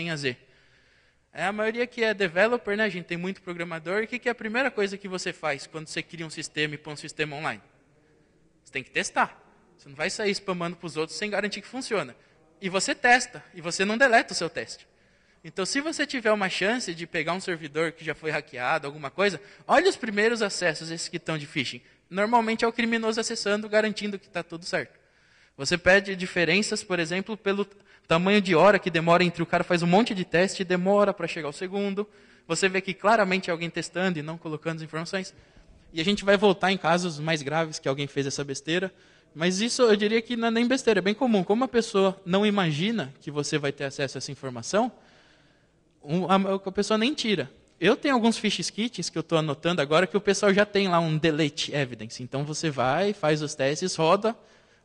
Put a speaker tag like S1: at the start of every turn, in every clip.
S1: tem a É a maioria que é developer, né? A gente tem muito programador. E o que, que, é a primeira coisa que você faz quando você cria um sistema e põe um sistema online? Você tem que testar. Você não vai sair spamando para os outros sem garantir que funciona. E você testa, e você não deleta o seu teste. Então, se você tiver uma chance de pegar um servidor que já foi hackeado, alguma coisa, olhe os primeiros acessos, esses que estão de phishing. Normalmente é o criminoso acessando, garantindo que está tudo certo. Você pede diferenças, por exemplo, pelo Tamanho de hora que demora entre o cara faz um monte de teste e demora para chegar ao segundo. Você vê que claramente é alguém testando e não colocando as informações. E a gente vai voltar em casos mais graves que alguém fez essa besteira. Mas isso eu diria que não é nem besteira, é bem comum. Como a pessoa não imagina que você vai ter acesso a essa informação, a pessoa nem tira. Eu tenho alguns fiches kits que eu estou anotando agora que o pessoal já tem lá um delete evidence. Então você vai, faz os testes, roda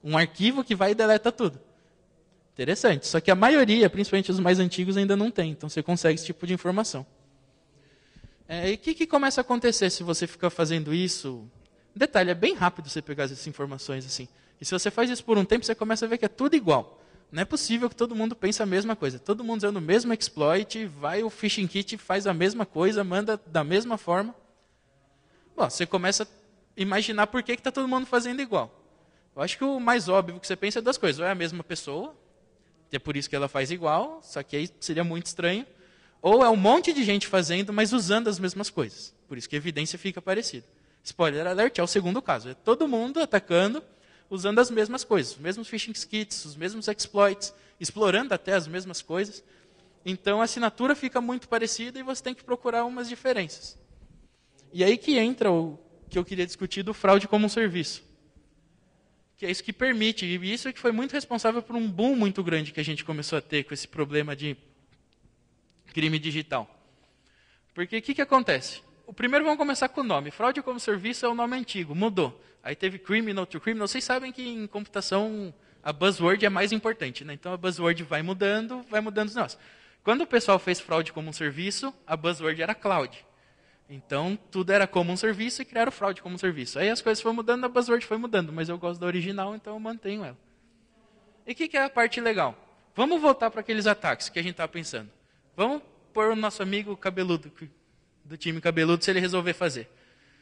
S1: um arquivo que vai e deleta tudo. Interessante. Só que a maioria, principalmente os mais antigos, ainda não tem. Então você consegue esse tipo de informação. É, e o que, que começa a acontecer se você ficar fazendo isso? Detalhe, é bem rápido você pegar essas informações assim. E se você faz isso por um tempo, você começa a ver que é tudo igual. Não é possível que todo mundo pense a mesma coisa. Todo mundo usando o mesmo exploit, vai o phishing kit, faz a mesma coisa, manda da mesma forma. Bom, você começa a imaginar por que está todo mundo fazendo igual. Eu acho que o mais óbvio que você pensa é duas coisas. Ou é a mesma pessoa, é por isso que ela faz igual, só que aí seria muito estranho. Ou é um monte de gente fazendo, mas usando as mesmas coisas. Por isso que a evidência fica parecida. Spoiler alert, é o segundo caso. É todo mundo atacando, usando as mesmas coisas. Os mesmos phishing kits, os mesmos exploits, explorando até as mesmas coisas. Então a assinatura fica muito parecida e você tem que procurar umas diferenças. E aí que entra o que eu queria discutir do fraude como um serviço que é isso que permite. E isso é que foi muito responsável por um boom muito grande que a gente começou a ter com esse problema de crime digital. Porque o que, que acontece? O primeiro vamos começar com o nome. Fraude como serviço é um nome antigo, mudou. Aí teve criminal to criminal. Vocês sabem que em computação a buzzword é mais importante, né? Então a buzzword vai mudando, vai mudando os nós. Quando o pessoal fez fraude como um serviço, a buzzword era cloud. Então, tudo era como um serviço e criaram fraude como um serviço. Aí as coisas foram mudando, a buzzword foi mudando, mas eu gosto da original, então eu mantenho ela. E o que, que, é a parte legal? Vamos voltar para aqueles ataques que a gente estava pensando. Vamos pôr o nosso amigo cabeludo, do time cabeludo, se ele resolver fazer.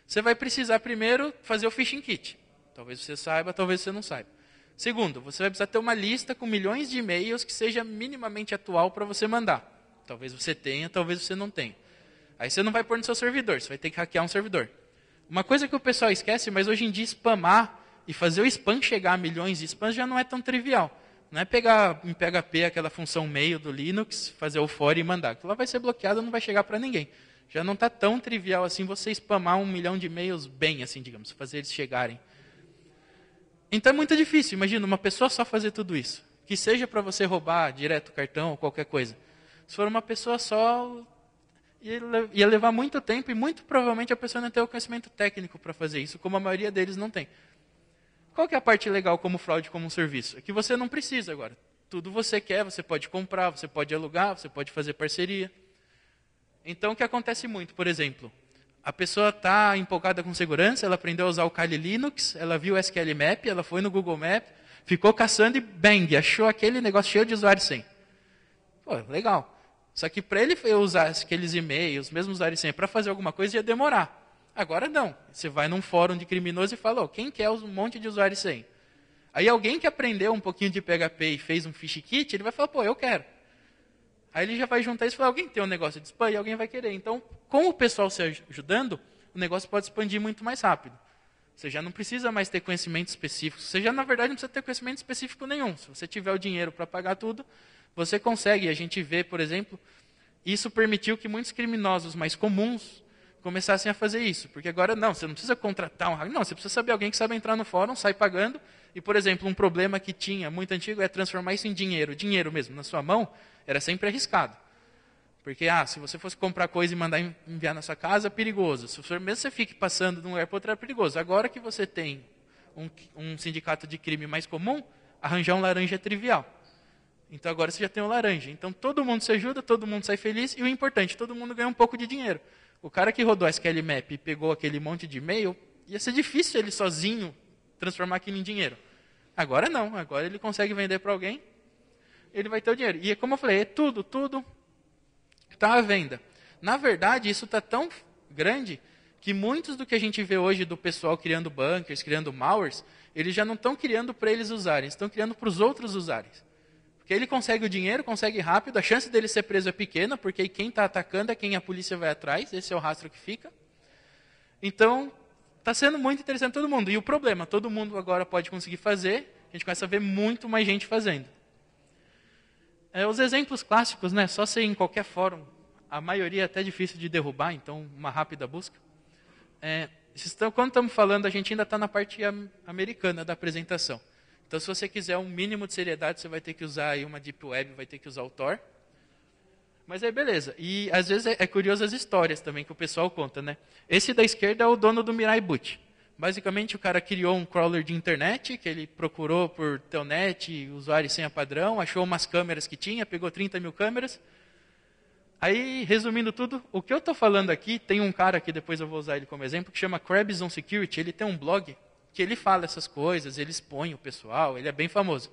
S1: Você vai precisar primeiro fazer o phishing kit. Talvez você saiba, talvez você não saiba. Segundo, você vai precisar ter uma lista com milhões de e-mails que seja minimamente atual para você mandar. Talvez você tenha, talvez você não tenha. Aí você não vai pôr no seu servidor, você vai ter que hackear um servidor. Uma coisa que o pessoal esquece, mas hoje em dia spamar e fazer o spam chegar a milhões de spams já não é tão trivial. Não é pegar em PHP aquela função meio do Linux, fazer o for e mandar. Aquilo lá vai ser bloqueado, não vai chegar para ninguém. Já não está tão trivial assim você spamar um milhão de e-mails bem, assim, digamos, fazer eles chegarem. Então é muito difícil. Imagina uma pessoa só fazer tudo isso, que seja para você roubar direto o cartão ou qualquer coisa. Se for uma pessoa só, ia levar muito tempo e muito provavelmente a pessoa não tem o conhecimento técnico para fazer isso, como a maioria deles não tem. Qual que é a parte legal como fraude como um serviço? É que você não precisa agora. Tudo você quer, você pode comprar, você pode alugar, você pode fazer parceria. Então o que acontece muito, por exemplo, a pessoa está empolgada com segurança, ela aprendeu a usar o Kali Linux, ela viu o SQL Map, ela foi no Google Map, ficou caçando e bang, achou aquele negócio cheio de usuários sem. Pô, legal. Só que para ele usar aqueles e-mails, mesmo usar senha, para fazer alguma coisa, ia demorar. Agora não. Você vai num fórum de criminoso e fala, "Ó, quem quer um monte de usuário sem?". Aí alguém que aprendeu um pouquinho de PHP e fez um fish kit, ele vai falar, pô, eu quero. Aí ele já vai juntar isso e falar, alguém tem um negócio de spam e alguém vai querer. Então, com o pessoal se ajudando, o negócio pode expandir muito mais rápido. Você já não precisa mais ter conhecimento específico. Você já, na verdade, não precisa ter conhecimento específico nenhum. Se você tiver o dinheiro para pagar tudo, você consegue, a gente vê, por exemplo, isso permitiu que muitos criminosos mais comuns começassem a fazer isso, porque agora não, você não precisa contratar um hacker, não, você precisa saber alguém que sabe entrar no fórum, sai pagando, e, por exemplo, um problema que tinha muito antigo é transformar isso em dinheiro, dinheiro mesmo, na sua mão, era sempre arriscado. Porque, ah, se você fosse comprar coisa e mandar enviar na sua casa, é perigoso. Se você, mesmo você fique passando de um lugar para outro, é perigoso. Agora que você tem um, um sindicato de crime mais comum, arranjar um laranja é trivial. Então agora você já tem o laranja. Então todo mundo se ajuda, todo mundo sai feliz e o importante, todo mundo ganha um pouco de dinheiro. O cara que rodou a SQL Map e pegou aquele monte de e-mail, ia ser difícil ele sozinho transformar aquilo em dinheiro. Agora não, agora ele consegue vender para alguém, ele vai ter o dinheiro. E é como eu falei, é tudo, tudo está à venda. Na verdade, isso está tão grande que muitos do que a gente vê hoje do pessoal criando bunkers, criando malwares, eles já não estão criando para eles usarem, estão criando para os outros usarem. Porque ele consegue o dinheiro, consegue rápido, a chance dele ser preso é pequena, porque quem está atacando é quem a polícia vai atrás, esse é o rastro que fica. Então, está sendo muito interessante todo mundo. E o problema, todo mundo agora pode conseguir fazer, a gente começa a ver muito mais gente fazendo. É, os exemplos clássicos, né? Só ser em qualquer fórum. A maioria é até difícil de derrubar, então uma rápida busca. É, quando estamos falando, a gente ainda está na parte americana da apresentação. Então, se você quiser um mínimo de seriedade, você vai ter que usar aí uma Deep Web, vai ter que usar o Tor. Mas aí, beleza. E, às vezes, é, é curioso as histórias também que o pessoal conta, né? Esse da esquerda é o dono do Mirai Boot. Basicamente, o cara criou um crawler de internet, que ele procurou por telnet, usuário senha padrão, achou umas câmeras que tinha, pegou 30 mil câmeras. Aí, resumindo tudo, o que eu estou falando aqui, tem um cara que depois eu vou usar ele como exemplo, que chama Crabs on Security, ele tem um blog que ele fala essas coisas, ele expõe o pessoal, ele é bem famoso.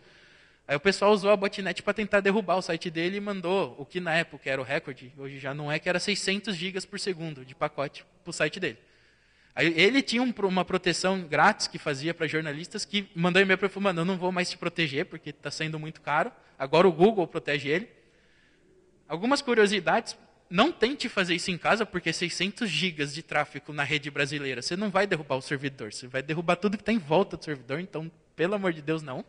S1: Aí o pessoal usou a botnet para tentar derrubar o site dele e mandou o que na época era o recorde, hoje já não é, que era 600 gigas por segundo de pacote para o site dele. Aí ele tinha um, uma proteção grátis que fazia para jornalistas que mandou e-mail para ele falando, eu não vou mais te proteger porque está sendo muito caro. Agora o Google protege ele. Algumas curiosidades não tente fazer isso em casa, porque 600 gigas de tráfego na rede brasileira, você não vai derrubar o servidor, você vai derrubar tudo que está em volta do servidor, então, pelo amor de Deus, não.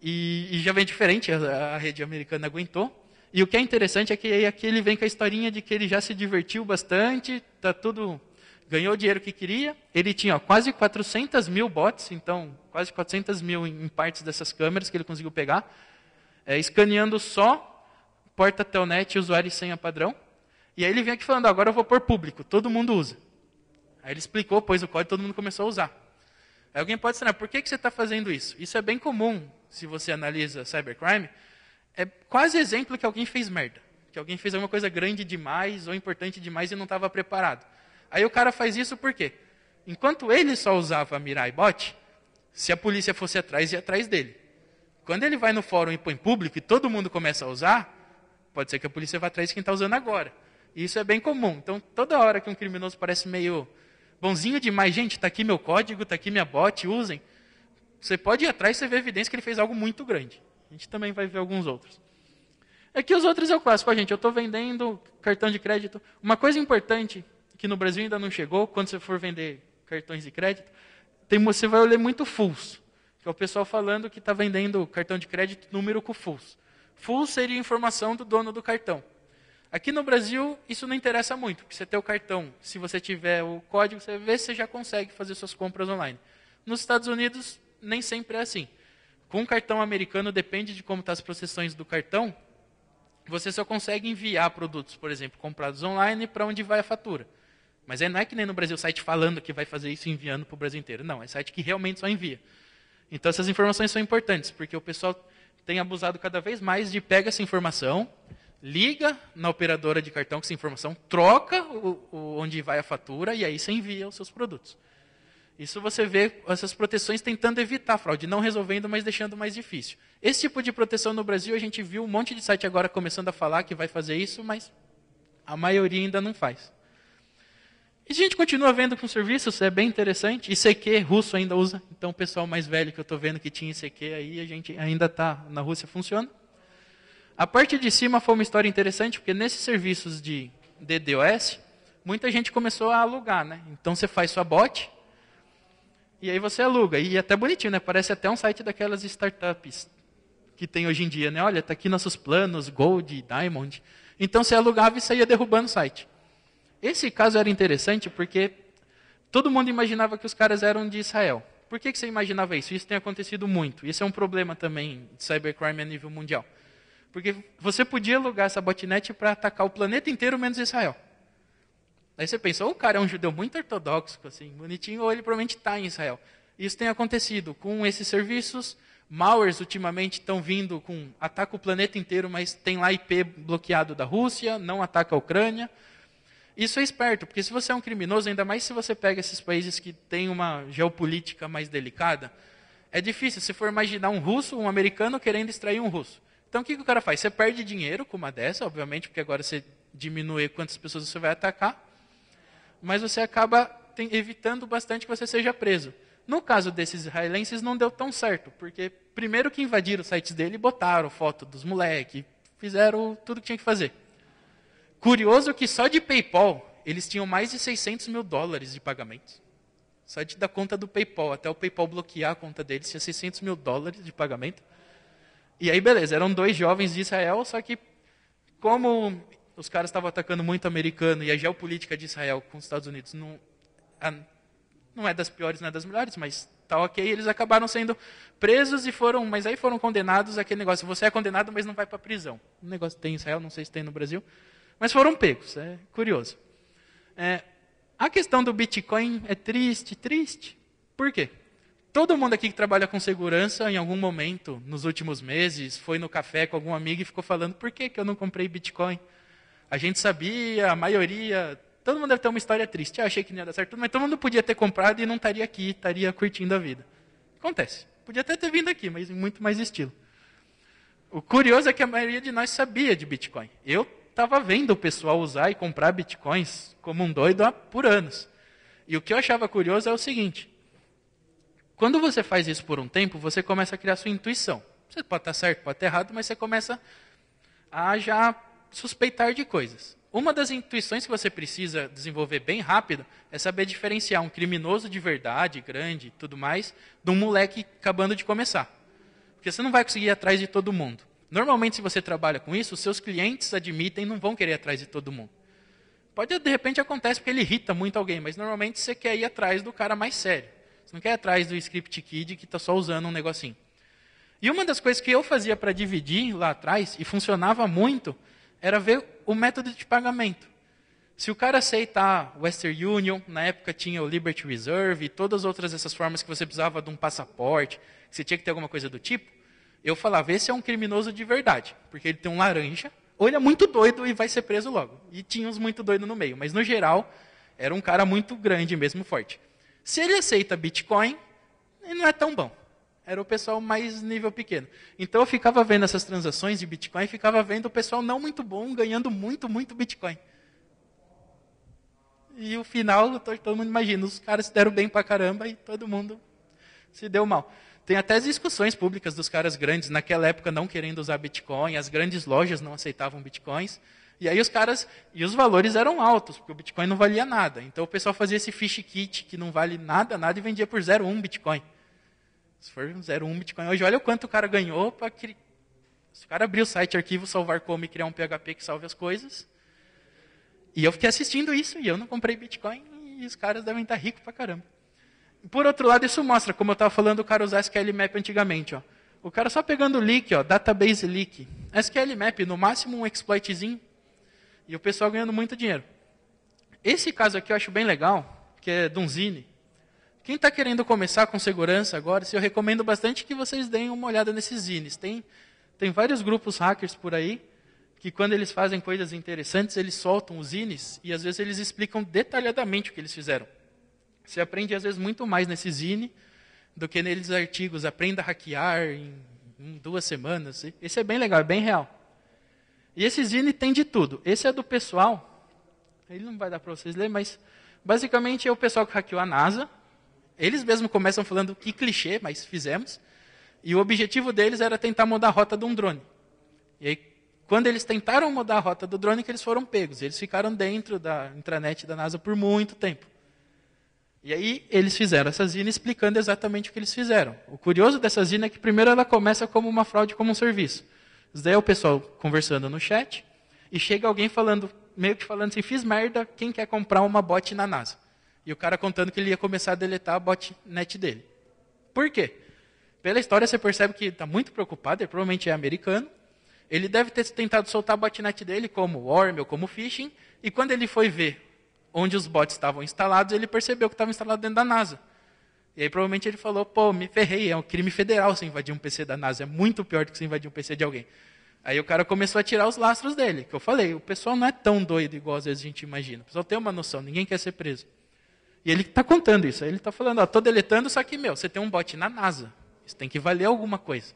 S1: E, e já vem diferente, a, a, rede americana aguentou. E o que é interessante é que aqui ele vem com a historinha de que ele já se divertiu bastante, tá tudo ganhou o dinheiro que queria. Ele tinha ó, quase 400 mil bots, então quase 400 mil em, em partes dessas câmeras que ele conseguiu pegar, é, escaneando só porta telnet, usuário e senha padrão. E aí ele vem aqui falando, agora eu vou pôr público, todo mundo usa. Aí ele explicou, pôs o código todo mundo começou a usar. Aí alguém pode questionar, por que, que você está fazendo isso? Isso é bem comum, se você analisa cybercrime, é quase exemplo que alguém fez merda. Que alguém fez alguma coisa grande demais ou importante demais e não estava preparado. Aí o cara faz isso por quê? Enquanto ele só usava Mirai Bot, se a polícia fosse atrás, ia atrás dele. Quando ele vai no fórum e põe público e todo mundo começa a usar, Pode ser que a polícia vá atrás de quem está usando agora. E isso é bem comum. Então, toda hora que um criminoso parece meio bonzinho demais, gente, está aqui meu código, está aqui minha bot, usem. Você pode ir atrás e você vê evidência que ele fez algo muito grande. A gente também vai ver alguns outros. Aqui é os outros é o clássico. gente, eu estou vendendo cartão de crédito. Uma coisa importante que no Brasil ainda não chegou, quando você for vender cartões de crédito, tem, você vai olhar muito FUS. que é o pessoal falando que está vendendo cartão de crédito número com FUS. Full seria informação do dono do cartão. Aqui no Brasil, isso não interessa muito, porque você tem o cartão. Se você tiver o código, você vê se você já consegue fazer suas compras online. Nos Estados Unidos, nem sempre é assim. Com o cartão americano, depende de como estão tá as processões do cartão, você só consegue enviar produtos, por exemplo, comprados online, para onde vai a fatura. Mas é, não é que nem no Brasil, o site falando que vai fazer isso enviando para o Brasil inteiro. Não, é site que realmente só envia. Então, essas informações são importantes, porque o pessoal tem abusado cada vez mais de pega essa informação, liga na operadora de cartão com essa informação, troca o, o, onde vai a fatura e aí você envia os seus produtos. Isso você vê essas proteções tentando evitar a fraude, não resolvendo, mas deixando mais difícil. Esse tipo de proteção no Brasil, a gente viu um monte de site agora começando a falar que vai fazer isso, mas a maioria ainda não faz. E a gente continua vendo com serviços, é bem interessante. ICQ, russo ainda usa. Então, o pessoal mais velho que eu estou vendo que tinha ICQ aí, a gente ainda está na Rússia, funciona. A parte de cima foi uma história interessante, porque nesses serviços de DDoS, muita gente começou a alugar, né? Então, você faz sua bot, e aí você aluga. E é até bonitinho, né? Parece até um site daquelas startups que tem hoje em dia, né? Olha, está aqui nossos planos, Gold, Diamond. Então, você alugava e saía derrubando o site. Esse caso era interessante porque todo mundo imaginava que os caras eram de Israel. Por que, que você imaginava isso? Isso tem acontecido muito. Isso é um problema também de cybercrime a nível mundial. Porque você podia alugar essa botnet para atacar o planeta inteiro, menos Israel. Aí você pensa, ou o cara é um judeu muito ortodoxo, assim, bonitinho, ou ele provavelmente está em Israel. Isso tem acontecido com esses serviços. Malwares ultimamente estão vindo com ataca o planeta inteiro, mas tem lá IP bloqueado da Rússia, não ataca a Ucrânia. Isso é esperto, porque se você é um criminoso, ainda mais se você pega esses países que têm uma geopolítica mais delicada, é difícil. Se for imaginar um russo, um americano querendo extrair um russo. Então o que, que o cara faz? Você perde dinheiro com uma dessa, obviamente, porque agora você diminui quantas pessoas você vai atacar, mas você acaba tem, evitando bastante que você seja preso. No caso desses israelenses, não deu tão certo, porque primeiro que invadiram os sites dele, botaram foto dos moleques, fizeram tudo que tinha que fazer. Curioso que só de PayPal eles tinham mais de 600 mil dólares de pagamento. Só de, da conta do PayPal, até o PayPal bloquear a conta deles, tinha 600 mil dólares de pagamento. E aí, beleza, eram dois jovens de Israel, só que como os caras estavam atacando muito americano e a geopolítica de Israel com os Estados Unidos não, a, não é das piores, não é das melhores, mas tá ok, eles acabaram sendo presos e foram, mas aí foram condenados aquele negócio, você é condenado, mas não vai para prisão. Um negócio tem em Israel, não sei se tem no Brasil. Mas foram pegos, é curioso. É, a questão do Bitcoin é triste, triste. Por quê? Todo mundo aqui que trabalha com segurança, em algum momento, nos últimos meses, foi no café com algum amigo e ficou falando: por que, que eu não comprei Bitcoin? A gente sabia, a maioria. Todo mundo deve ter uma história triste. Eu ah, achei que não ia dar certo, mas todo mundo podia ter comprado e não estaria aqui, estaria curtindo a vida. Acontece. Podia até ter vindo aqui, mas em muito mais estilo. O curioso é que a maioria de nós sabia de Bitcoin. Eu estava vendo o pessoal usar e comprar bitcoins como um doido há por anos. E o que eu achava curioso é o seguinte: quando você faz isso por um tempo, você começa a criar sua intuição. Você pode estar certo, pode estar errado, mas você começa a já suspeitar de coisas. Uma das intuições que você precisa desenvolver bem rápido é saber diferenciar um criminoso de verdade, grande e tudo mais, de um moleque acabando de começar. Porque você não vai conseguir ir atrás de todo mundo. Normalmente, se você trabalha com isso, os seus clientes admitem e não vão querer ir atrás de todo mundo. Pode, de repente, acontece porque ele irrita muito alguém, mas normalmente você quer ir atrás do cara mais sério. Você não quer ir atrás do script kid que está só usando um negocinho. E uma das coisas que eu fazia para dividir lá atrás, e funcionava muito, era ver o método de pagamento. Se o cara aceitar Western Union, na época tinha o Liberty Reserve e todas outras essas formas que você precisava de um passaporte, que você tinha que ter alguma coisa do tipo, eu falava, esse é um criminoso de verdade, porque ele tem um laranja, ou ele é muito doido e vai ser preso logo. E tinha uns muito doidos no meio, mas no geral, era um cara muito grande mesmo, forte. Se ele aceita Bitcoin, ele não é tão bom. Era o pessoal mais nível pequeno. Então eu ficava vendo essas transações de Bitcoin, ficava vendo o pessoal não muito bom ganhando muito, muito Bitcoin. E o final, todo mundo imagina, os caras se deram bem pra caramba e todo mundo se deu mal. Tem até as discussões públicas dos caras grandes, naquela época não querendo usar Bitcoin, as grandes lojas não aceitavam Bitcoins. E aí os caras. E os valores eram altos, porque o Bitcoin não valia nada. Então o pessoal fazia esse fish kit que não vale nada, nada, e vendia por 0,1 Bitcoin. Se for 0,1 Bitcoin hoje, olha o quanto o cara ganhou para que. Se o cara abrir o site arquivo salvar como e criar um PHP que salve as coisas. E eu fiquei assistindo isso e eu não comprei Bitcoin e os caras devem estar ricos pra caramba. Por outro lado, isso mostra, como eu estava falando, o cara usar SQL Map antigamente. Ó. O cara só pegando o leak, ó, database leak. SQL Map, no máximo um exploitzinho. E o pessoal ganhando muito dinheiro. Esse caso aqui eu acho bem legal, que é Zine. Quem está querendo começar com segurança agora, eu recomendo bastante que vocês deem uma olhada nesses zines. Tem, tem vários grupos hackers por aí que quando eles fazem coisas interessantes, eles soltam os zines e às vezes eles explicam detalhadamente o que eles fizeram. Você aprende, às vezes, muito mais nesse zine do que neles artigos. Aprenda a hackear em, em duas semanas. Esse é bem legal, é bem real. E esse zine tem de tudo. Esse é do pessoal. Ele não vai dar para vocês ler, mas basicamente é o pessoal que hackeou a NASA. Eles mesmos começam falando que clichê, mas fizemos. E o objetivo deles era tentar mudar a rota de um drone. E aí, quando eles tentaram mudar a rota do drone, que eles foram pegos. Eles ficaram dentro da intranet da NASA por muito tempo. E aí eles fizeram essa zina explicando exatamente o que eles fizeram. O curioso dessa zina é que primeiro ela começa como uma fraude, como um serviço. daí é o pessoal conversando no chat e chega alguém falando, meio que falando assim, fiz merda, quem quer comprar uma bot na NASA? E o cara contando que ele ia começar a deletar a botnet dele. Por quê? Pela história você percebe que está muito preocupado, ele provavelmente é americano. Ele deve ter tentado soltar a botnet dele como worm ou como phishing, e quando ele foi ver onde os bots estavam instalados, ele percebeu que estava instalado dentro da NASA. E aí provavelmente ele falou, pô, me ferrei, é um crime federal você invadir um PC da NASA, é muito pior do que você invadir um PC de alguém. Aí o cara começou a tirar os lastros dele, que eu falei, o pessoal não é tão doido igual às vezes a gente imagina. O pessoal tem uma noção, ninguém quer ser preso. E ele está contando isso, ele está falando, "Estou deletando, só que, meu, você tem um bot na NASA, isso tem que valer alguma coisa.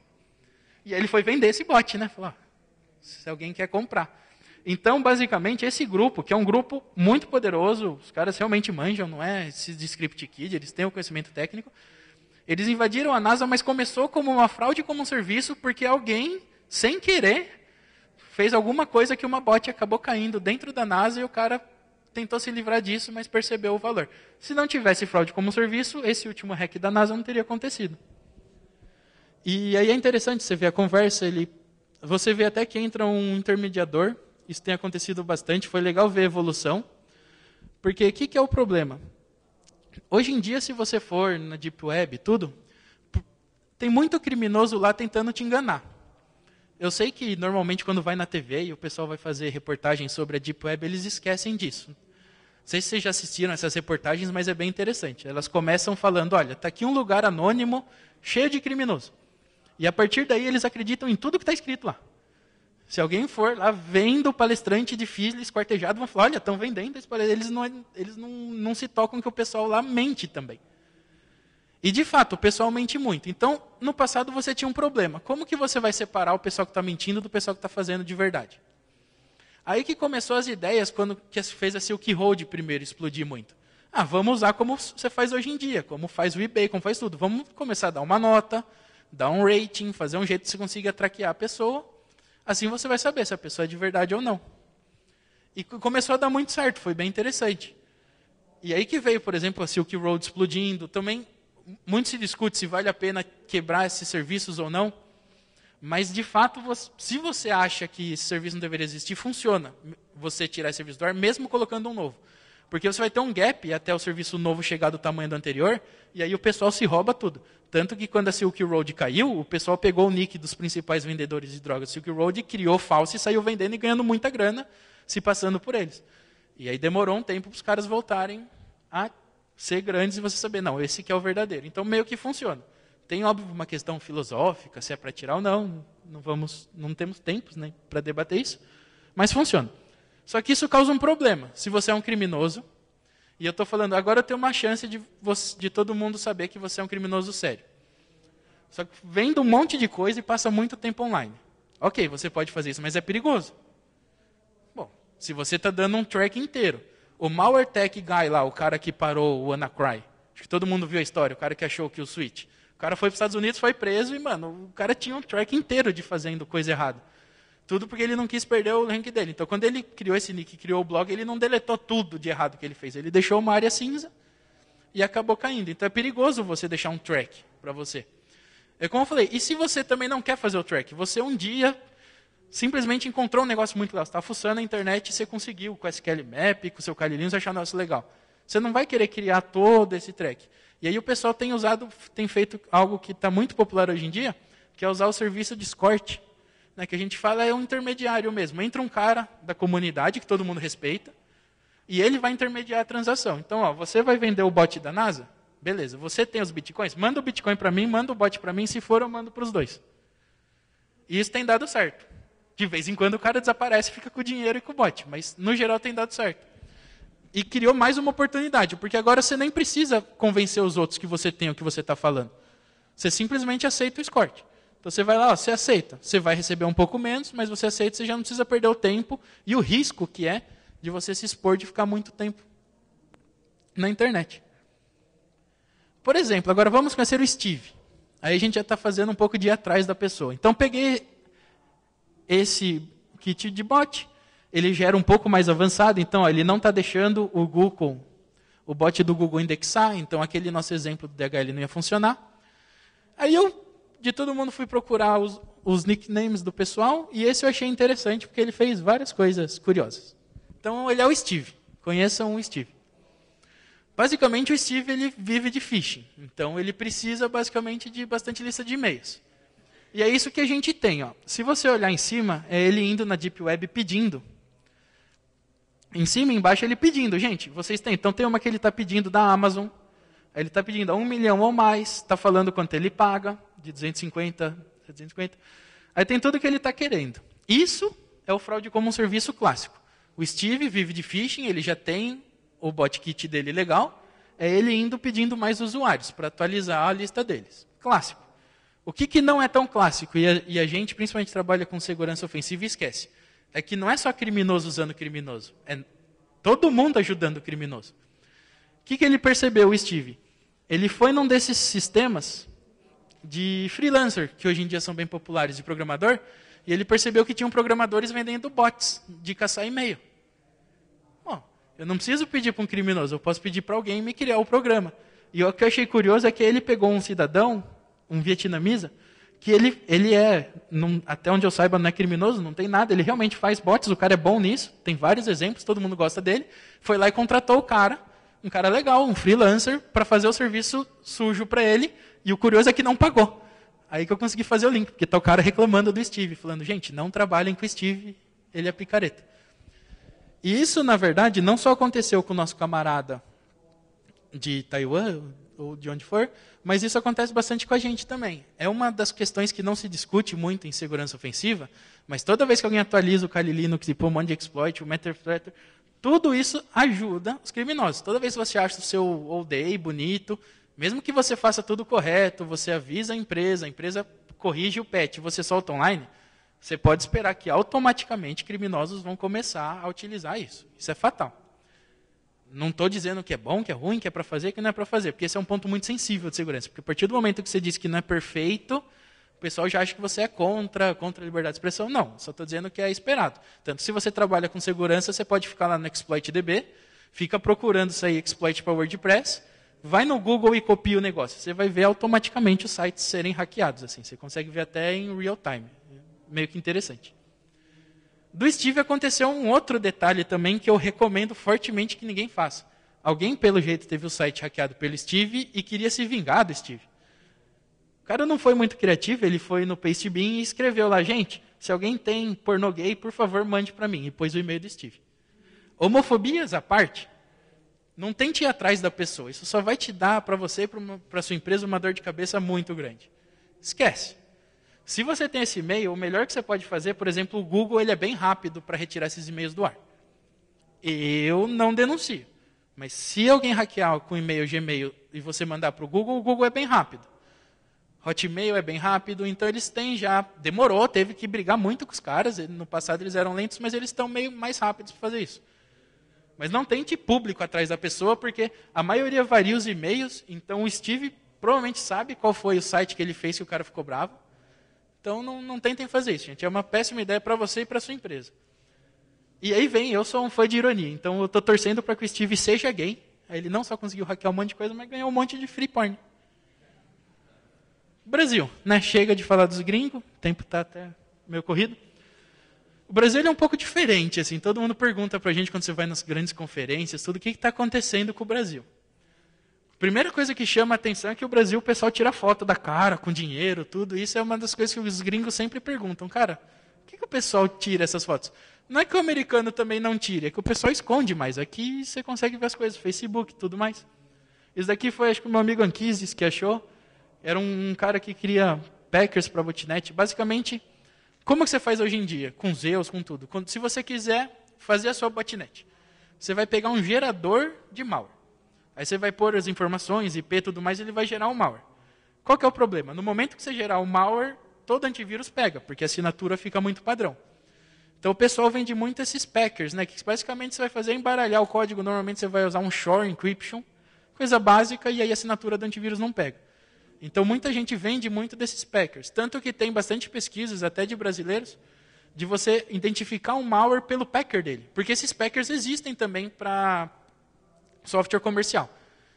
S1: E aí ele foi vender esse bot, né? Falou, se alguém quer comprar. Então, basicamente, esse grupo, que é um grupo muito poderoso, os caras realmente manjam, não é esse de script kid, eles têm o conhecimento técnico. Eles invadiram a NASA, mas começou como uma fraude, como um serviço, porque alguém, sem querer, fez alguma coisa que uma bot acabou caindo dentro da NASA e o cara tentou se livrar disso, mas percebeu o valor. Se não tivesse fraude como serviço, esse último hack da NASA não teria acontecido. E aí é interessante você ver a conversa, ele, você vê até que entra um intermediador isso tem acontecido bastante, foi legal ver a evolução. Porque o que, que é o problema? Hoje em dia, se você for na Deep Web, tudo, tem muito criminoso lá tentando te enganar. Eu sei que normalmente quando vai na TV e o pessoal vai fazer reportagens sobre a Deep Web, eles esquecem disso. Não sei se vocês já assistiram essas reportagens, mas é bem interessante. Elas começam falando: olha, está aqui um lugar anônimo, cheio de criminoso. E a partir daí eles acreditam em tudo que está escrito lá. Se alguém for lá vendo o palestrante de Fisler esquartejado, vão falar, olha, estão vendendo esse palestrante. Eles, não, é, eles não, não se tocam que o pessoal lá mente também. E de fato, o pessoal mente muito. Então, no passado você tinha um problema. Como que você vai separar o pessoal que está mentindo do pessoal que está fazendo de verdade? Aí que começou as ideias quando que fez a Silk Road primeiro explodir muito. Ah, vamos usar como você faz hoje em dia, como faz o eBay, como faz tudo. Vamos começar a dar uma nota, dar um rating, fazer um jeito que você consiga traquear a pessoa Assim você vai saber se a pessoa é de verdade ou não. E começou a dar muito certo, foi bem interessante. E aí que veio, por exemplo, a Silk Road explodindo. Também muito se discute se vale a pena quebrar esses serviços ou não. Mas, de fato, se você acha que esse serviço não deveria existir, funciona você tirar esse serviço do ar, mesmo colocando um novo. Porque você vai ter um gap até o serviço novo chegar do tamanho do anterior, e aí o pessoal se rouba tudo. Tanto que quando a Silk Road caiu, o pessoal pegou o nick dos principais vendedores de drogas da Silk Road, criou falso e saiu vendendo e ganhando muita grana, se passando por eles. E aí demorou um tempo para os caras voltarem a ser grandes e você saber, não, esse que é o verdadeiro. Então meio que funciona. Tem, óbvio, uma questão filosófica, se é para tirar ou não, não, vamos, não temos tempos né, para debater isso, mas funciona. Só que isso causa um problema. Se você é um criminoso, e eu estou falando, agora eu tenho uma chance de, você, de todo mundo saber que você é um criminoso sério. Só que vendo um monte de coisa e passa muito tempo online. Ok, você pode fazer isso, mas é perigoso. Bom, se você está dando um track inteiro. O malware tech guy lá, o cara que parou o WannaCry. Acho que todo mundo viu a história, o cara que achou que o Switch. O cara foi para os Estados Unidos, foi preso e, mano, o cara tinha um track inteiro de fazendo coisa errada. Tudo porque ele não quis perder o rank dele. Então, quando ele criou esse nick, criou o blog, ele não deletou tudo de errado que ele fez. Ele deixou uma área cinza e acabou caindo. Então, é perigoso você deixar um track para você. É como eu falei, e se você também não quer fazer o track? Você um dia simplesmente encontrou um negócio muito legal. Você está fuçando a internet e você conseguiu com SQL Map, com seu Kali Linux, achar um negócio legal. Você não vai querer criar todo esse track. E aí o pessoal tem usado, tem feito algo que está muito popular hoje em dia, que é usar o serviço de escorte né, que a gente fala é um intermediário mesmo. Entra um cara da comunidade que todo mundo respeita e ele vai intermediar a transação. Então, ó, você vai vender o bot da NASA? Beleza. Você tem os bitcoins? Manda o bitcoin para mim, manda o bot para mim. Se for, eu mando para os dois. E isso tem dado certo. De vez em quando o cara desaparece, fica com o dinheiro e com o bot, mas no geral tem dado certo. E criou mais uma oportunidade, porque agora você nem precisa convencer os outros que você tem o que você está falando. Você simplesmente aceita o escorte. Então você vai lá, você aceita. Você vai receber um pouco menos, mas você aceita, você já não precisa perder o tempo e o risco que é de você se expor de ficar muito tempo na internet. Por exemplo, agora vamos conhecer o Steve. Aí a gente já está fazendo um pouco de ir atrás da pessoa. Então peguei esse kit de bot, ele já era um pouco mais avançado, então ó, ele não está deixando o Google, o bot do Google indexar, então aquele nosso exemplo do DHL não ia funcionar. Aí eu de todo mundo fui procurar os, os nicknames do pessoal e esse eu achei interessante porque ele fez várias coisas curiosas. Então ele é o Steve. Conheçam o Steve. Basicamente o Steve ele vive de phishing. Então ele precisa basicamente de bastante lista de e-mails. E é isso que a gente tem, ó. Se você olhar em cima, é ele indo na deep web pedindo. Em cima e embaixo ele pedindo, gente, vocês têm. Então tem uma que ele está pedindo da Amazon, ele está pedindo a um milhão ou mais, está falando quanto ele paga, de 250, 750. Aí tem tudo que ele está querendo. Isso é o fraude como um serviço clássico. O Steve vive de phishing, ele já tem o botkit dele legal, é ele indo pedindo mais usuários para atualizar a lista deles. Clássico. O que, que não é tão clássico, e a, e a gente principalmente trabalha com segurança ofensiva e esquece, é que não é só criminoso usando criminoso, é todo mundo ajudando o criminoso. O que, que ele percebeu, o Steve? Ele foi num desses sistemas de freelancer, que hoje em dia são bem populares, de programador, e ele percebeu que tinham programadores vendendo bots de caçar e-mail. Bom, eu não preciso pedir para um criminoso, eu posso pedir para alguém me criar o programa. E o que eu achei curioso é que ele pegou um cidadão, um vietnamita, que ele, ele é, até onde eu saiba, não é criminoso, não tem nada, ele realmente faz bots, o cara é bom nisso, tem vários exemplos, todo mundo gosta dele, foi lá e contratou o cara um cara legal, um freelancer, para fazer o serviço sujo para ele. E o curioso é que não pagou. Aí que eu consegui fazer o link, porque está o cara reclamando do Steve, falando, gente, não trabalhem com o Steve, ele é picareta. E isso, na verdade, não só aconteceu com o nosso camarada de Taiwan, ou de onde for, mas isso acontece bastante com a gente também. É uma das questões que não se discute muito em segurança ofensiva, mas toda vez que alguém atualiza o Kali Linux e põe um monte de exploit, o Meta tudo isso ajuda os criminosos. Toda vez que você acha o seu all day bonito, mesmo que você faça tudo correto, você avisa a empresa, a empresa corrige o pet, você solta online, você pode esperar que automaticamente criminosos vão começar a utilizar isso. Isso é fatal. Não estou dizendo que é bom, que é ruim, que é para fazer, que não é para fazer, porque esse é um ponto muito sensível de segurança. Porque a partir do momento que você diz que não é perfeito, o pessoal já acha que você é contra, contra a liberdade de expressão. Não, só estou dizendo que é esperado. Tanto se você trabalha com segurança, você pode ficar lá no exploitdb, fica procurando isso aí, exploit para WordPress, vai no Google e copia o negócio. Você vai ver automaticamente os sites serem hackeados. assim. Você consegue ver até em real time. É meio que interessante. Do Steve aconteceu um outro detalhe também que eu recomendo fortemente que ninguém faça. Alguém, pelo jeito, teve o site hackeado pelo Steve e queria se vingar do Steve. O cara não foi muito criativo, ele foi no Pastebin e escreveu lá, gente, se alguém tem pornô gay, por favor, mande para mim. E pôs o e-mail do Steve. Homofobias à parte, não tente ir atrás da pessoa. Isso só vai te dar para você e para sua empresa uma dor de cabeça muito grande. Esquece. Se você tem esse e-mail, o melhor que você pode fazer, por exemplo, o Google ele é bem rápido para retirar esses e-mails do ar. Eu não denuncio. Mas se alguém hackear com e-mail Gmail e você mandar para o Google, o Google é bem rápido. Hotmail é bem rápido, então eles têm já. Demorou, teve que brigar muito com os caras. No passado eles eram lentos, mas eles estão meio mais rápidos para fazer isso. Mas não tente público atrás da pessoa, porque a maioria varia os e-mails. Então o Steve provavelmente sabe qual foi o site que ele fez que o cara ficou bravo. Então não, não tentem fazer isso, gente. É uma péssima ideia para você e para sua empresa. E aí vem, eu sou um fã de ironia, então eu estou torcendo para que o Steve seja gay. ele não só conseguiu hackear um monte de coisa, mas ganhou um monte de free porn. Brasil, né? Chega de falar dos gringos, o tempo está até meio corrido. O Brasil é um pouco diferente, assim. Todo mundo pergunta para a gente quando você vai nas grandes conferências, tudo o que está acontecendo com o Brasil. A primeira coisa que chama a atenção é que o Brasil, o pessoal tira foto da cara com dinheiro, tudo. Isso é uma das coisas que os gringos sempre perguntam, cara. o que, que o pessoal tira essas fotos? Não é que o americano também não tira, é que o pessoal esconde mais. Aqui você consegue ver as coisas, Facebook, tudo mais. Isso daqui foi, acho que o meu amigo Anquises que achou. Era um, um cara que cria Packers para botnet. Basicamente, como que você faz hoje em dia? Com Zeus, com tudo. Quando, se você quiser fazer a sua botnet, você vai pegar um gerador de malware. Aí você vai pôr as informações, IP e tudo mais, e ele vai gerar um malware. Qual que é o problema? No momento que você gerar o um malware, todo antivírus pega, porque a assinatura fica muito padrão. Então o pessoal vende muito esses packers, né? Que basicamente você vai fazer é embaralhar o código. Normalmente você vai usar um short encryption, coisa básica, e aí a assinatura do antivírus não pega. Então muita gente vende muito desses packers. Tanto que tem bastante pesquisas, até de brasileiros, de você identificar um malware pelo packer dele. Porque esses packers existem também para software comercial.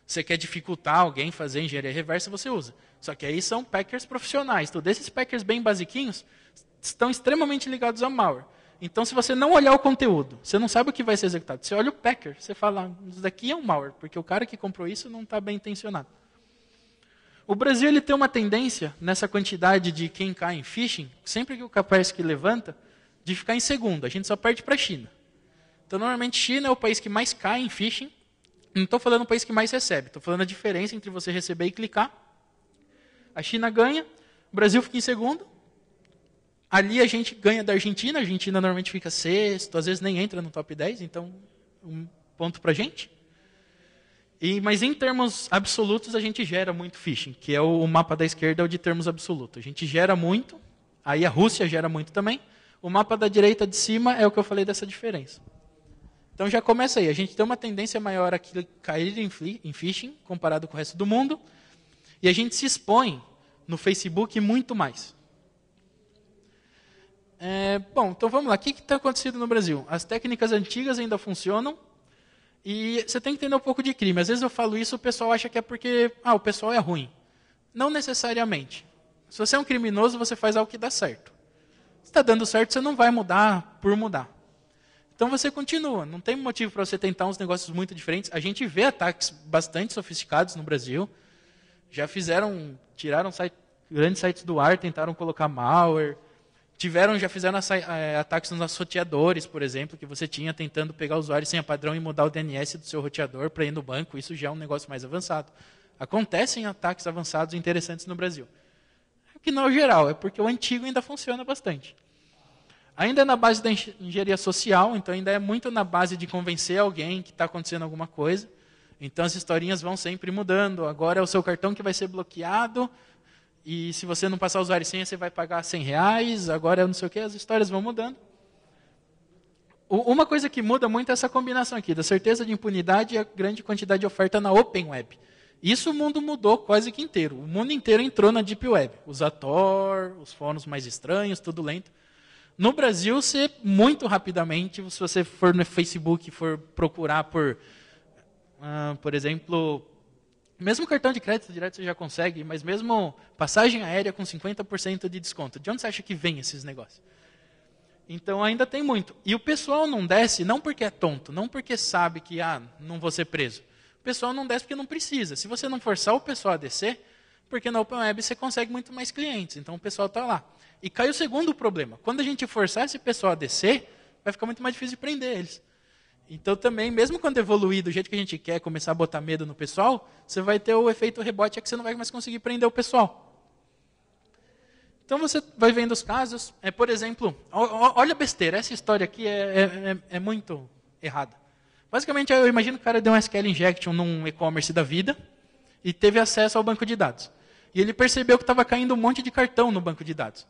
S1: Você quer dificultar alguém fazer engenharia reversa, você usa. Só que aí são packers profissionais. Todos então, esses packers bem basiquinhos estão extremamente ligados ao malware. Então, se você não olhar o conteúdo, você não sabe o que vai ser executado. Você olha o packer, você fala, isso daqui é um malware, porque o cara que comprou isso não está bem intencionado. O Brasil ele tem uma tendência nessa quantidade de quem cai em phishing, sempre que o Kaspersky levanta, de ficar em segundo. A gente só perde para a China. Então, normalmente, China é o país que mais cai em phishing. Não estou falando o país que mais recebe, estou falando a diferença entre você receber e clicar. A China ganha, o Brasil fica em segundo. Ali a gente ganha da Argentina, a Argentina normalmente fica sexto, às vezes nem entra no top 10, então um ponto para a gente. E, mas em termos absolutos, a gente gera muito phishing, que é o, o, mapa da esquerda é o de termos absolutos. A gente gera muito, aí a Rússia gera muito também. O mapa da direita de cima é o que eu falei dessa diferença. Então já começa aí. A gente tem uma tendência maior a cair em, em phishing comparado com o resto do mundo. E a gente se expõe no Facebook muito mais. É, bom, então vamos lá. O que está acontecendo no Brasil? As técnicas antigas ainda funcionam, e você tem que entender um pouco de crime. Às vezes eu falo isso, o pessoal acha que é porque ah, o pessoal é ruim. Não necessariamente. Se você é um criminoso, você faz algo que dá certo. Se está dando certo, você não vai mudar por mudar. Então você continua. Não tem motivo para você tentar uns negócios muito diferentes. A gente vê ataques bastante sofisticados no Brasil. Já fizeram, tiraram site, grandes sites do ar, tentaram colocar malware tiveram, já fizeram é, ataques nos roteadores, por exemplo, que você tinha tentando pegar usuários sem a padrão e mudar o DNS do seu roteador para ir no banco. Isso já é um negócio mais avançado. Acontecem ataques avançados interessantes no Brasil. É o que não é o geral, é porque o antigo ainda funciona bastante. Ainda é na base da engenharia social, então ainda é muito na base de convencer alguém que está acontecendo alguma coisa. Então as historinhas vão sempre mudando. Agora é o seu cartão que vai ser bloqueado e se você não passar a usar a senha, você vai pagar 100 reais, agora eu não sei o que, as histórias vão mudando. Uma coisa que muda muito é essa combinação aqui, da certeza de impunidade e a grande quantidade de oferta na Open Web. Isso o mundo mudou quase que inteiro. O mundo inteiro entrou na Deep Web. Os Tor, os fóruns mais estranhos, tudo lento. No Brasil, você, muito rapidamente, se você for no Facebook e for procurar por, uh, por exemplo, mesmo cartão de crédito direto você já consegue, mas mesmo passagem aérea com 50% de desconto. De onde você acha que vem esses negócios? Então ainda tem muito. E o pessoal não desce não porque é tonto, não porque sabe que ah, não vou ser preso. O pessoal não desce porque não precisa. Se você não forçar o pessoal a descer, porque na Open Web você consegue muito mais clientes. Então o pessoal está lá. E cai o segundo problema. Quando a gente forçar esse pessoal a descer, vai ficar muito mais difícil de prender eles. Então também, mesmo quando evoluir do jeito que a gente quer, começar a botar medo no pessoal, você vai ter o efeito rebote, é que você não vai mais conseguir prender o pessoal. Então você vai vendo os casos, é, por exemplo, olha a besteira, essa história aqui é, é, é, é muito errada. Basicamente, eu imagino que o cara deu um SQL injection num e-commerce da vida e teve acesso ao banco de dados. E ele percebeu que estava caindo um monte de cartão no banco de dados.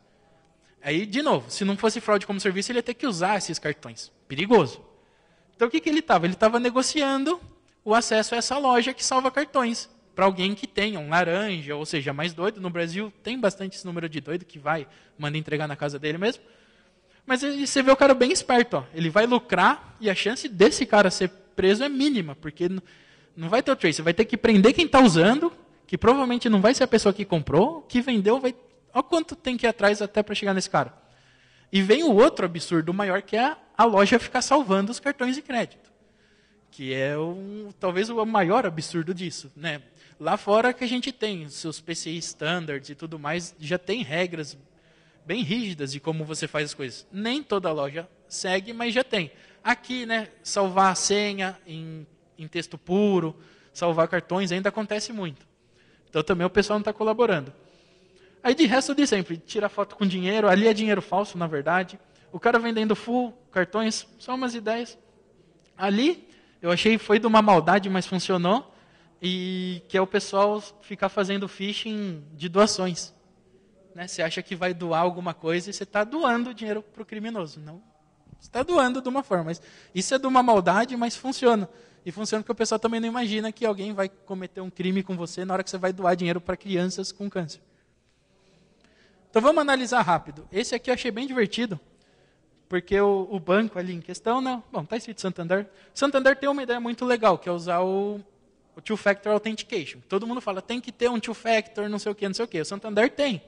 S1: Aí, de novo, se não fosse fraude como serviço, ele ia ter que usar esses cartões. Perigoso. Então o que, que ele estava? Ele estava negociando o acesso a essa loja que salva cartões para alguém que tenha um laranja, ou seja, mais doido. No Brasil tem bastante esse número de doido que vai, manda entregar na casa dele mesmo. Mas você vê o cara bem esperto, ó. ele vai lucrar e a chance desse cara ser preso é mínima, porque não vai ter o trace, vai ter que prender quem está usando, que provavelmente não vai ser a pessoa que comprou, que vendeu, vai... olha quanto tem que ir atrás até para chegar nesse cara. E vem o outro absurdo maior, que é a loja ficar salvando os cartões de crédito. Que é um, talvez o maior absurdo disso. Né? Lá fora que a gente tem seus PCI standards e tudo mais, já tem regras bem rígidas de como você faz as coisas. Nem toda loja segue, mas já tem. Aqui, né, salvar a senha em, em texto puro, salvar cartões, ainda acontece muito. Então também o pessoal não está colaborando. Aí de resto de sempre, tira foto com dinheiro, ali é dinheiro falso, na verdade. O cara vendendo full, cartões, só umas ideias. Ali, eu achei foi de uma maldade, mas funcionou. E que é o pessoal ficar fazendo phishing de doações. Né? Você acha que vai doar alguma coisa e você está doando dinheiro para o criminoso. Não, você está doando de uma forma. Mas isso é de uma maldade, mas funciona. E funciona porque o pessoal também não imagina que alguém vai cometer um crime com você na hora que você vai doar dinheiro para crianças com câncer. Então vamos analisar rápido. Esse aqui eu achei bem divertido, porque o, o banco ali em questão, não, né? bom, está escrito Santander. Santander tem uma ideia muito legal, que é usar o, o two-factor authentication. Todo mundo fala, tem que ter um two-factor, não sei o que, não sei o que. O Santander tem.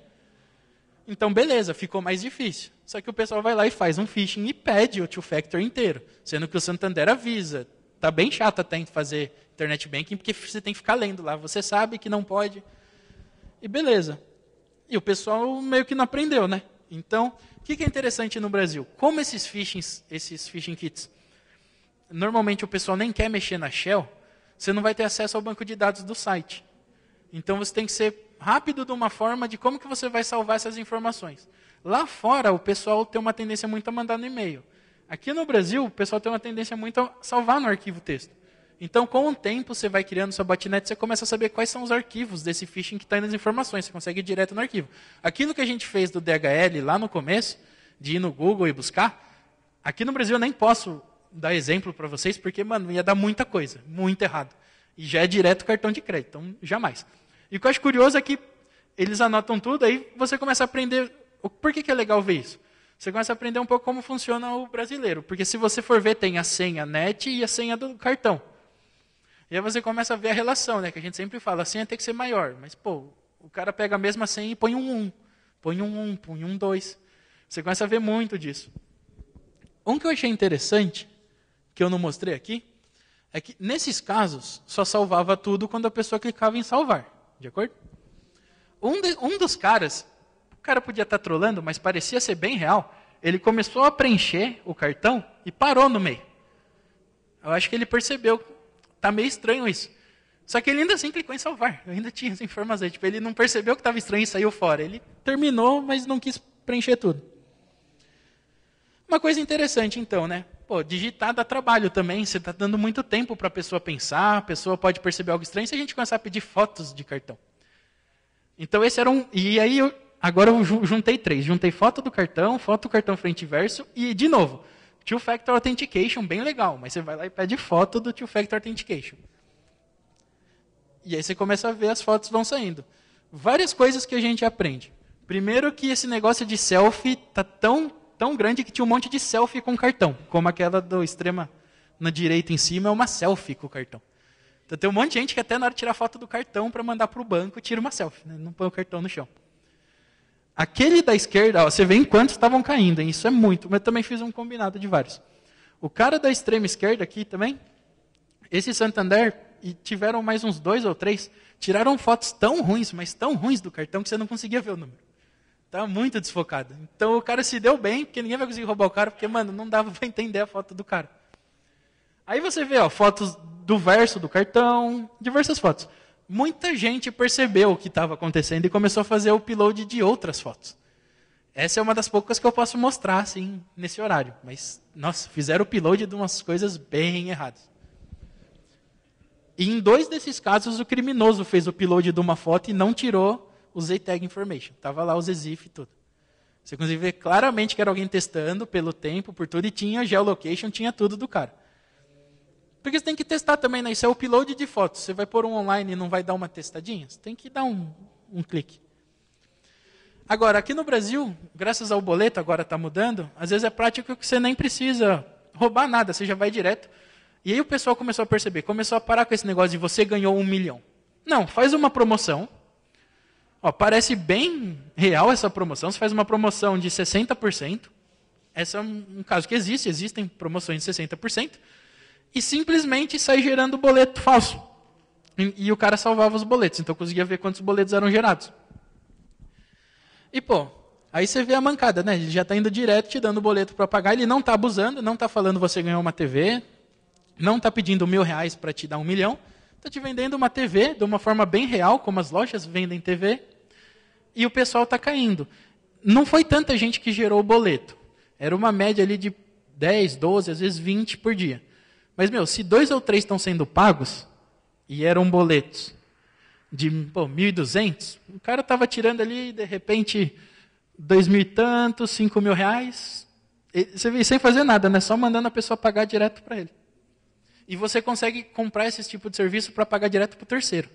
S1: Então, beleza, ficou mais difícil. Só que o pessoal vai lá e faz um phishing e pede o two-factor inteiro. Sendo que o Santander avisa. Tá bem chato até fazer internet banking, porque você tem que ficar lendo lá. Você sabe que não pode. E beleza. E o pessoal meio que não aprendeu, né? Então, o que é interessante no Brasil? Como esses phishing, esses phishing kits, normalmente o pessoal nem quer mexer na Shell, você não vai ter acesso ao banco de dados do site. Então você tem que ser rápido de uma forma de como que você vai salvar essas informações. Lá fora, o pessoal tem uma tendência muito a mandar no e-mail. Aqui no Brasil, o pessoal tem uma tendência muito a salvar no arquivo texto. Então, com o tempo, você vai criando sua botnet, você começa a saber quais são os arquivos desse phishing que está indo nas informações. Você consegue ir direto no arquivo. Aquilo que a gente fez do DHL lá no começo, de ir no Google e buscar, aqui no Brasil eu nem posso dar exemplo para vocês, porque, mano, ia dar muita coisa, muito errado. E já é direto cartão de crédito, então jamais. E o que eu acho curioso é que eles anotam tudo, aí você começa a aprender. Por que, que é legal ver isso? você começa a aprender um pouco como funciona o brasileiro. Porque se você for ver, tem a senha net e a senha do cartão. E aí você começa a ver a relação, né? Que a gente sempre fala, a senha tem que ser maior. Mas, pô, o cara pega a mesma senha e põe um 1, põe um 1, põe um 2. Você começa a ver muito disso. Um que eu achei interessante, que eu não mostrei aqui, é que nesses casos só salvava tudo quando a pessoa clicava em salvar. De acordo? Um, de, um dos caras, o cara podia estar trolando, mas parecia ser bem real. Ele começou a preencher o cartão e parou no meio. Eu acho que ele percebeu tá meio estranho isso. Só que ele ainda assim clicou em salvar. Eu ainda tinha essa informação. Tipo, ele não percebeu que estava estranho e saiu fora. Ele terminou, mas não quis preencher tudo. Uma coisa interessante, então, né? Pô, digitar dá trabalho também. Você está dando muito tempo para a pessoa pensar. A pessoa pode perceber algo estranho se a gente começar a pedir fotos de cartão. Então, esse era um. E aí, eu... agora eu juntei três: juntei foto do cartão, foto do cartão frente e verso. E, de novo, two-factor authentication, bem legal, mas você vai lá e pede foto do two-factor authentication. E aí você começa a ver as fotos vão saindo. Várias coisas que a gente aprende. Primeiro que esse negócio de selfie tá tão tão grande que tinha um monte de selfie com cartão, como aquela do extrema na direita em cima é uma selfie com o cartão. Então tem um monte de gente que até na hora de tirar foto do cartão para mandar para o banco tira uma selfie, né? não põe o cartão no chão. Aquele da esquerda, ó, você vê em quantos estavam caindo, hein? isso é muito, mas também fiz um combinado de vários. O cara da extrema esquerda aqui também, esse Santander, e tiveram mais uns dois ou três, tiraram fotos tão ruins, mas tão ruins do cartão que você não conseguia ver o número. Tá muito desfocado. Então o cara se deu bem, porque ninguém vai conseguir roubar o cara, porque, mano, não dava para entender a foto do cara. Aí você vê, ó, fotos do verso do cartão, diversas fotos muita gente percebeu o que estava acontecendo e começou a fazer o upload de outras fotos. Essa é uma das poucas que eu posso mostrar assim nesse horário, mas nossa, fizeram o upload de umas coisas bem erradas. E em dois desses casos o criminoso fez o upload de uma foto e não tirou o ZTag information. Tava lá o ZZIF e tudo. Você consegue ver claramente que era alguém testando pelo tempo, por tudo e tinha geolocation, tinha tudo do cara. Porque você tem que testar também, né? Isso é upload de fotos. Você vai pôr um online e não vai dar uma testadinha? Você tem que dar um, um clique. Agora, aqui no Brasil, graças ao boleto, agora está mudando, às vezes é prático que você nem precisa roubar nada, você já vai direto. E aí o pessoal começou a perceber, começou a parar com esse negócio de você ganhou um milhão. Não, faz uma promoção. Ó, parece bem real essa promoção. Você faz uma promoção de 60%. Esse é um caso que existe, existem promoções de 60% e simplesmente sair gerando boleto falso. E, e o cara salvava os boletos, então conseguia ver quantos boletos eram gerados. E pô, aí você vê a mancada, né? Ele já está indo direto te dando boleto para pagar, ele não está abusando, não está falando você ganhou uma TV, não está pedindo mil reais para te dar um milhão, está te vendendo uma TV de uma forma bem real, como as lojas vendem TV, e o pessoal está caindo. Não foi tanta gente que gerou o boleto. Era uma média ali de 10, 12, às vezes 20 por dia. Mas, meu, se dois ou três estão sendo pagos, e eram boletos de 1.200, o cara estava tirando ali, de repente, dois mil e tanto, cinco mil reais, você vê sem fazer nada, né? Só mandando a pessoa pagar direto para ele. E você consegue comprar esse tipo de serviço para pagar direto para o terceiro.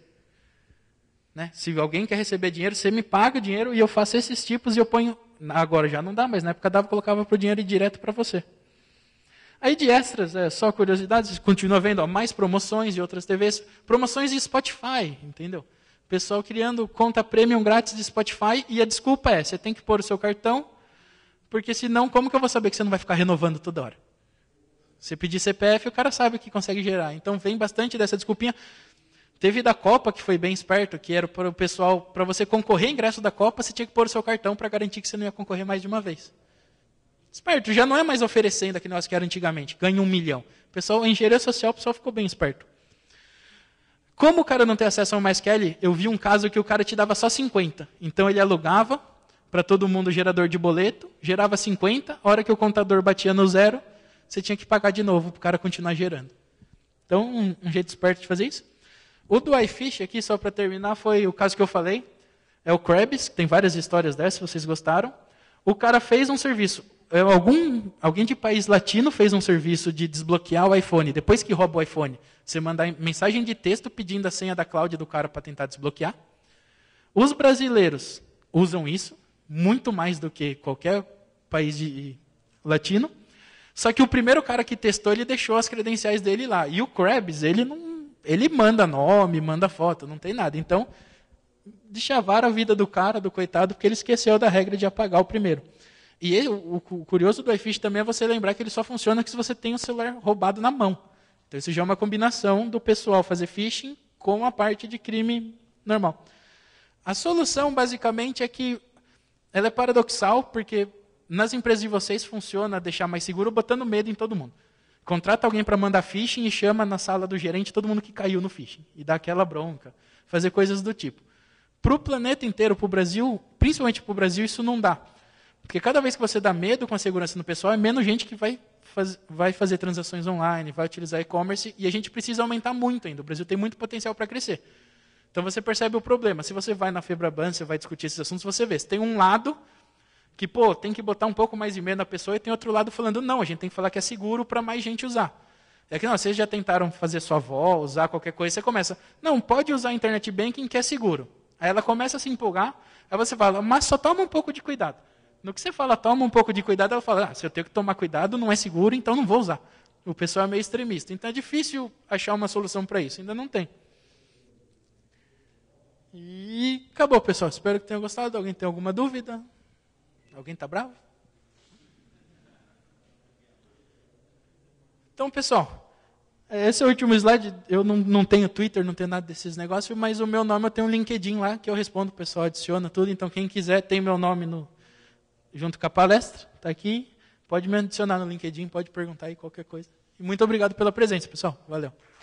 S1: Né? Se alguém quer receber dinheiro, você me paga o dinheiro e eu faço esses tipos e eu ponho. Agora já não dá, mas na época dava, colocava para o dinheiro direto para você. Aí de extras, é, só curiosidades, continua vendo ó, mais promoções de outras TVs, promoções de Spotify, entendeu? Pessoal criando conta premium grátis de Spotify e a desculpa é, você tem que pôr o seu cartão, porque senão como que eu vou saber que você não vai ficar renovando toda hora? Você pedir CPF, o cara sabe o que consegue gerar. Então vem bastante dessa desculpinha. Teve da Copa que foi bem esperto, que era para o pessoal, para você concorrer ingresso da Copa, você tinha que pôr o seu cartão para garantir que você não ia concorrer mais de uma vez. Esperto, já não é mais oferecendo que nós que era antigamente, ganha um milhão. O pessoal, em engenharia social, o pessoal ficou bem esperto. Como o cara não tem acesso ao mais Kelly, eu vi um caso que o cara te dava só 50. Então ele alugava para todo mundo gerador de boleto, gerava 50, a hora que o contador batia no zero, você tinha que pagar de novo para o cara continuar gerando. Então, um, um, jeito esperto de fazer isso. O do iFish aqui, só para terminar, foi o caso que eu falei. É o Krabs, que tem várias histórias dessas, se vocês gostaram. O cara fez um serviço. É, algum, alguém de país latino fez um serviço de desbloquear o iPhone, depois que rouba o iPhone. Você manda mensagem de texto pedindo a senha da cloud do cara para tentar desbloquear. Os brasileiros usam isso, muito mais do que qualquer país de, latino. Só que o primeiro cara que testou, ele deixou as credenciais dele lá. E o Krebs, ele não, ele manda nome, manda foto, não tem nada. Então, deixavaram a vida do cara, do coitado, porque ele esqueceu da regra de apagar o primeiro. E ele, o, o, curioso do iFish também é você lembrar que ele só funciona se você tem o celular roubado na mão. Então isso já é uma combinação do pessoal fazer phishing com a parte de crime normal. A solução basicamente é que ela é paradoxal, porque nas empresas de vocês funciona deixar mais seguro botando medo em todo mundo. Contrata alguém para mandar phishing e chama na sala do gerente todo mundo que caiu no phishing e dá aquela bronca, fazer coisas do tipo. Para o planeta inteiro, para o Brasil, principalmente para o Brasil, isso não dá porque cada vez que você dá medo com a segurança no pessoal, é menos gente que vai, faz, vai fazer transações online, vai utilizar e-commerce, e a gente precisa aumentar muito ainda. O Brasil tem muito potencial para crescer. Então você percebe o problema. Se você vai na Febraban, você vai discutir esses assuntos, você vê. Se tem um lado que, pô, tem que botar um pouco mais de medo na pessoa, e tem outro lado falando, não, a gente tem que falar que é seguro para mais gente usar. É que, não, vocês já tentaram fazer sua avó, usar qualquer coisa, você começa, não, pode usar internet banking que é seguro. Aí ela começa a se empolgar, aí você fala, mas só toma um pouco de cuidado. No que você fala, toma um pouco de cuidado, ela fala, ah, se eu tenho que tomar cuidado, não é seguro, então não vou usar. O pessoal é meio extremista. Então é difícil achar uma solução para isso, ainda não tem. E acabou, pessoal. Espero que tenham gostado. Alguém tem alguma dúvida? Alguém está bravo? Então, pessoal, esse é o último slide. Eu não, não tenho Twitter, não tenho nada desses negócios, mas o meu nome eu tenho um LinkedIn lá que eu respondo, o pessoal adiciona tudo. Então, quem quiser tem meu nome no, junto com a palestra, está aqui. Pode me adicionar no LinkedIn, pode perguntar aí qualquer coisa. E muito obrigado pela presença, pessoal. Valeu.